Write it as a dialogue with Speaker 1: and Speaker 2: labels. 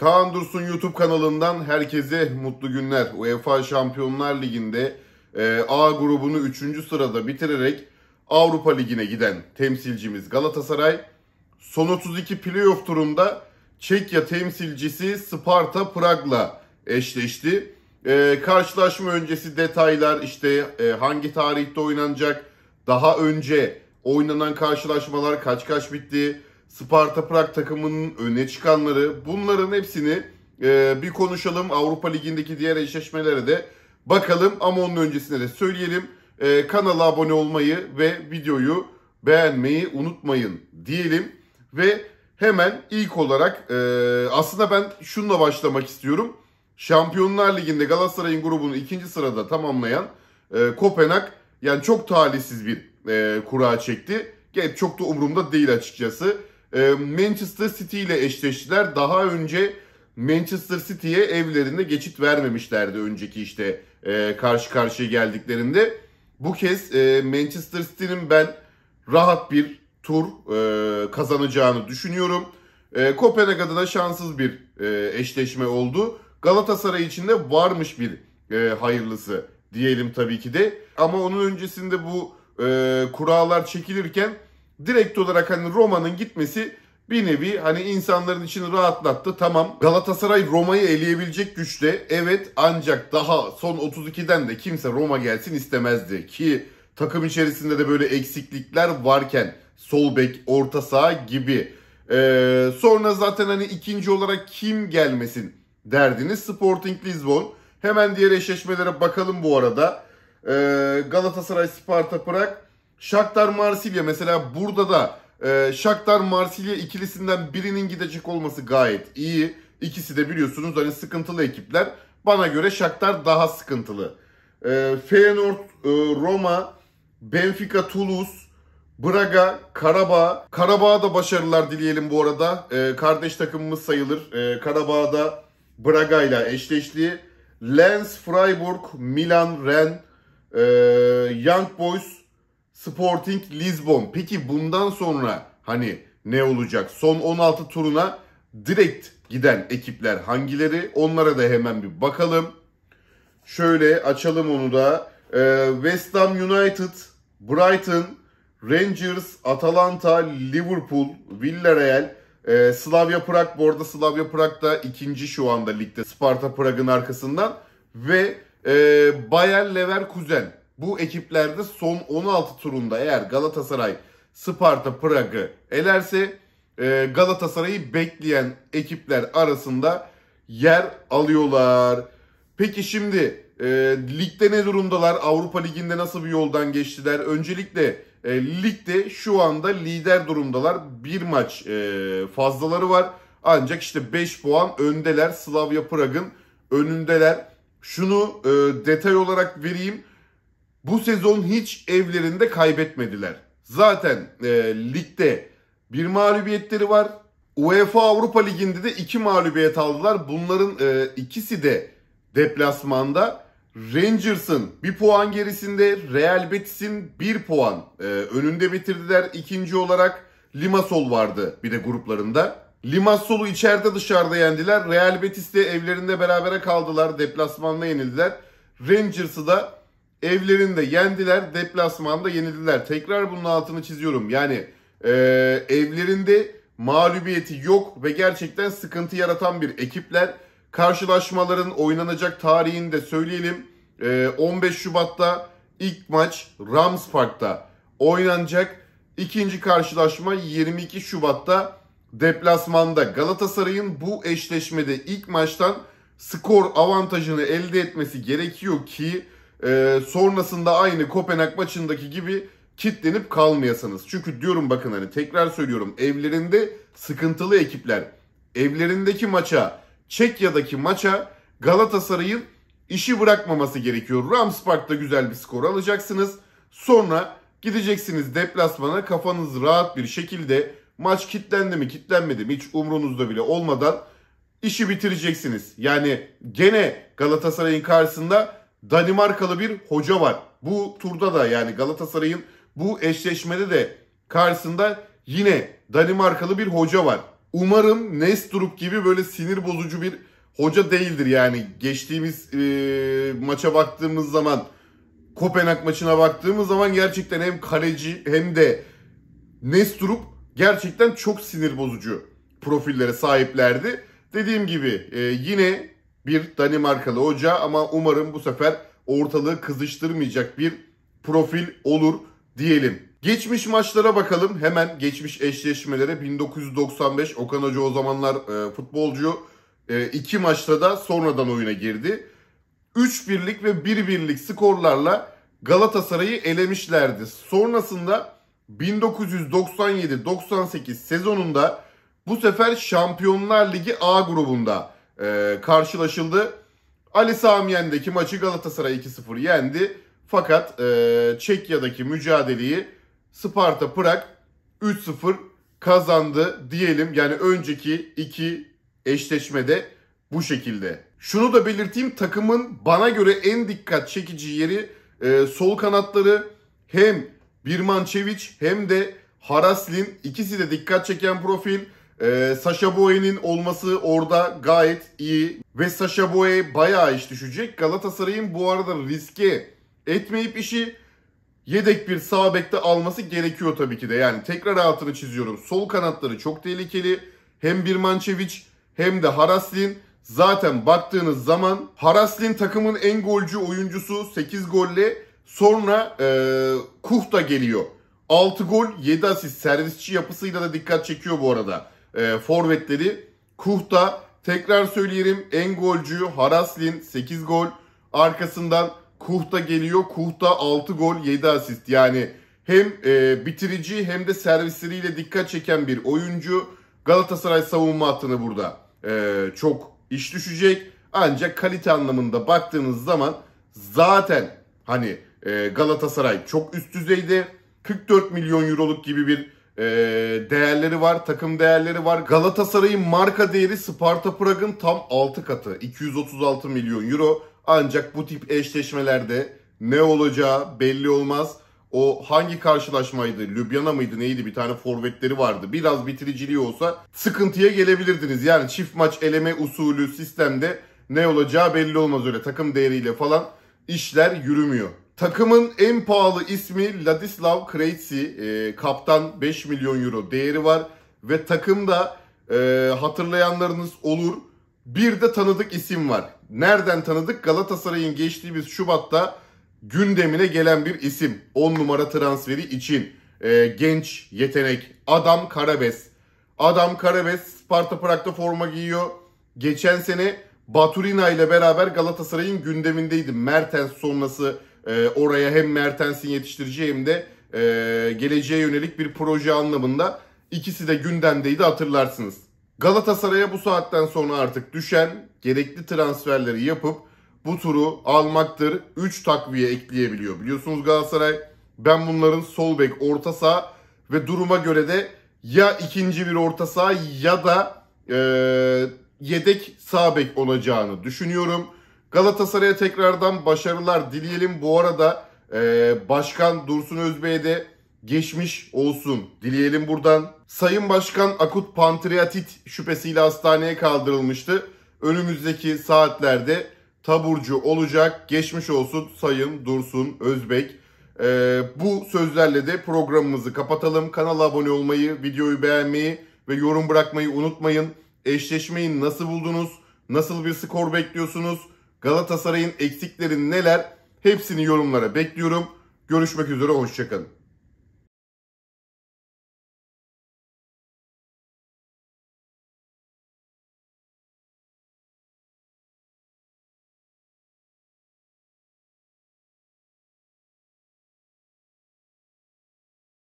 Speaker 1: Kaan Dursun YouTube kanalından herkese mutlu günler. UEFA Şampiyonlar Ligi'nde e, A grubunu 3. sırada bitirerek Avrupa Ligi'ne giden temsilcimiz Galatasaray son 32 playoff turunda Çekya temsilcisi Sparta Prag'la eşleşti. E, karşılaşma öncesi detaylar işte e, hangi tarihte oynanacak, daha önce oynanan karşılaşmalar kaç kaç bitti, Sparta Prag takımının öne çıkanları bunların hepsini e, bir konuşalım. Avrupa Ligi'ndeki diğer eşleşmelere de bakalım ama onun öncesinde de söyleyelim. E, kanala abone olmayı ve videoyu beğenmeyi unutmayın diyelim ve hemen ilk olarak e, aslında ben şunla başlamak istiyorum. Şampiyonlar Ligi'nde Galatasaray'ın grubunu ikinci sırada tamamlayan e, Kopenhag yani çok talihsiz bir e, kura çekti. Gerçi çok da umurumda değil açıkçası. Ee, Manchester City ile eşleştiler. Daha önce Manchester City'ye evlerinde geçit vermemişlerdi önceki işte e, karşı karşıya geldiklerinde. Bu kez e, Manchester City'nin ben rahat bir tur e, kazanacağını düşünüyorum. Kopenhag da şanssız bir eşleşme oldu. Galatasaray için de varmış bir hayırlısı diyelim tabii ki de. Ama onun öncesinde bu kurallar çekilirken direkt olarak hani Roma'nın gitmesi bir nevi hani insanların içini rahatlattı. Tamam Galatasaray Roma'yı eleyebilecek güçte. Evet ancak daha son 32'den de kimse Roma gelsin istemezdi. Ki takım içerisinde de böyle eksiklikler varken sol bek, orta saha gibi. Ee, sonra zaten hani ikinci olarak kim gelmesin derdiniz Sporting Lisbon. Hemen diğer eşleşmelere bakalım bu arada. Ee, Galatasaray Sparta Prag Shakhtar Marsilya mesela burada da e, Shakhtar Marsilya ikilisinden birinin gidecek olması gayet iyi. İkisi de biliyorsunuz hani sıkıntılı ekipler. Bana göre Shakhtar daha sıkıntılı. E, Feyenoord, e, Roma, Benfica, Toulouse, Braga, Karabağ. Karabağ'a da başarılar dileyelim bu arada. E, kardeş takımımız sayılır. E, Karabağ'da Braga ile eşleşti. Lens, Freiburg, Milan, Rennes, e, Young Boys, Sporting Lisbon. Peki bundan sonra hani ne olacak? Son 16 turuna direkt giden ekipler hangileri? Onlara da hemen bir bakalım. Şöyle açalım onu da. Ee, West Ham United, Brighton, Rangers, Atalanta, Liverpool, Villarreal, e, Slavia Prag. Bu arada Slavia Prag da ikinci şu anda ligde. Sparta Prag'ın arkasından. Ve e, Bayer Leverkusen bu ekiplerde son 16 turunda eğer Galatasaray Sparta Prag'ı elerse e, Galatasaray'ı bekleyen ekipler arasında yer alıyorlar. Peki şimdi e, ligde ne durumdalar? Avrupa Ligi'nde nasıl bir yoldan geçtiler? Öncelikle e, ligde şu anda lider durumdalar. Bir maç e, fazlaları var. Ancak işte 5 puan öndeler. Slavia Prag'ın önündeler. Şunu e, detay olarak vereyim bu sezon hiç evlerinde kaybetmediler. Zaten e, ligde bir mağlubiyetleri var. UEFA Avrupa Ligi'nde de iki mağlubiyet aldılar. Bunların e, ikisi de deplasmanda. Rangers'ın bir puan gerisinde, Real Betis'in bir puan e, önünde bitirdiler. İkinci olarak Limassol vardı bir de gruplarında. Limassol'u içeride dışarıda yendiler. Real Betis'te evlerinde berabere kaldılar. Deplasmanda yenildiler. Rangers'ı da Evlerinde yendiler, deplasmanda yenildiler. Tekrar bunun altını çiziyorum. Yani e, evlerinde mağlubiyeti yok ve gerçekten sıkıntı yaratan bir ekipler. Karşılaşmaların oynanacak tarihini de söyleyelim. E, 15 Şubat'ta ilk maç Rams Park'ta oynanacak. İkinci karşılaşma 22 Şubat'ta deplasmanda. Galatasaray'ın bu eşleşmede ilk maçtan skor avantajını elde etmesi gerekiyor ki e, sonrasında aynı Kopenhag maçındaki gibi kitlenip kalmayasınız. Çünkü diyorum bakın hani tekrar söylüyorum evlerinde sıkıntılı ekipler evlerindeki maça Çekya'daki maça Galatasaray'ın işi bırakmaması gerekiyor. Ramspark'ta güzel bir skor alacaksınız. Sonra gideceksiniz deplasmana kafanız rahat bir şekilde maç kitlendi mi kitlenmedi mi hiç umrunuzda bile olmadan işi bitireceksiniz. Yani gene Galatasaray'ın karşısında Danimarkalı bir hoca var. Bu turda da yani Galatasaray'ın bu eşleşmede de karşısında yine Danimarkalı bir hoca var. Umarım Nestrup gibi böyle sinir bozucu bir hoca değildir yani. Geçtiğimiz e, maça baktığımız zaman Kopenhag maçına baktığımız zaman gerçekten hem kaleci hem de Nestrup gerçekten çok sinir bozucu profillere sahiplerdi. Dediğim gibi e, yine bir Danimarkalı hoca ama umarım bu sefer ortalığı kızıştırmayacak bir profil olur diyelim. Geçmiş maçlara bakalım. Hemen geçmiş eşleşmelere 1995 Okan Hoca o zamanlar e, futbolcu e, iki maçta da sonradan oyuna girdi. 3 birlik ve 1 birlik skorlarla Galatasaray'ı elemişlerdi. Sonrasında 1997-98 sezonunda bu sefer Şampiyonlar Ligi A grubunda e, karşılaşıldı. Ali Sami Yen'deki maçı Galatasaray 2-0 yendi. Fakat e, Çekya'daki mücadeleyi Sparta Prag 3-0 kazandı diyelim. Yani önceki iki eşleşmede bu şekilde. Şunu da belirteyim takımın bana göre en dikkat çekici yeri e, sol kanatları hem Birmançeviç hem de Haraslin ikisi de dikkat çeken profil. Ee, Sasha Boye'nin olması orada gayet iyi. Ve Sasha Boye bayağı iş düşecek. Galatasaray'ın bu arada riske etmeyip işi yedek bir sağ bekte alması gerekiyor tabii ki de. Yani tekrar altını çiziyorum. Sol kanatları çok tehlikeli. Hem Birmançevic hem de Haraslin. Zaten baktığınız zaman Haraslin takımın en golcü oyuncusu 8 golle sonra ee, Kuh da geliyor. 6 gol 7 asist servisçi yapısıyla da dikkat çekiyor bu arada e, forvetleri Kuhta tekrar söyleyelim en golcü Haraslin 8 gol arkasından Kuhta geliyor. Kuhta 6 gol 7 asist yani hem e, bitirici hem de servisleriyle dikkat çeken bir oyuncu. Galatasaray savunma hattını burada e, çok iş düşecek. Ancak kalite anlamında baktığınız zaman zaten hani e, Galatasaray çok üst düzeyde. 44 milyon euroluk gibi bir ee, değerleri var, takım değerleri var. Galatasaray'ın marka değeri Sparta Prag'ın tam 6 katı. 236 milyon euro. Ancak bu tip eşleşmelerde ne olacağı belli olmaz. O hangi karşılaşmaydı? Lübnan'a mıydı neydi? Bir tane forvetleri vardı. Biraz bitiriciliği olsa sıkıntıya gelebilirdiniz. Yani çift maç eleme usulü sistemde ne olacağı belli olmaz öyle takım değeriyle falan işler yürümüyor. Takımın en pahalı ismi Ladislav Krejci. E, kaptan 5 milyon euro değeri var. Ve takımda e, hatırlayanlarınız olur. Bir de tanıdık isim var. Nereden tanıdık? Galatasaray'ın geçtiğimiz Şubat'ta gündemine gelen bir isim. 10 numara transferi için e, genç yetenek Adam Karabes. Adam Karabes Sparta Prag'da forma giyiyor. Geçen sene Baturina ile beraber Galatasaray'ın gündemindeydi. Mertens sonrası e, oraya hem Mertens'in yetiştirici hem de e, geleceğe yönelik bir proje anlamında ikisi de gündemdeydi hatırlarsınız. Galatasaray'a bu saatten sonra artık düşen gerekli transferleri yapıp bu turu almaktır. 3 takviye ekleyebiliyor. Biliyorsunuz Galatasaray ben bunların sol bek, orta saha ve duruma göre de ya ikinci bir orta saha ya da e, yedek sağ bek olacağını düşünüyorum. Galatasaray'a tekrardan başarılar dileyelim. Bu arada e, Başkan Dursun Özbey'e de geçmiş olsun dileyelim buradan. Sayın Başkan akut pankreatit şüphesiyle hastaneye kaldırılmıştı. Önümüzdeki saatlerde taburcu olacak. Geçmiş olsun Sayın Dursun Özbek. Ee, bu sözlerle de programımızı kapatalım. Kanala abone olmayı, videoyu beğenmeyi ve yorum bırakmayı unutmayın. Eşleşmeyi nasıl buldunuz? Nasıl bir skor bekliyorsunuz? Galatasaray'ın eksikleri neler? Hepsini yorumlara bekliyorum. Görüşmek üzere, hoşçakalın.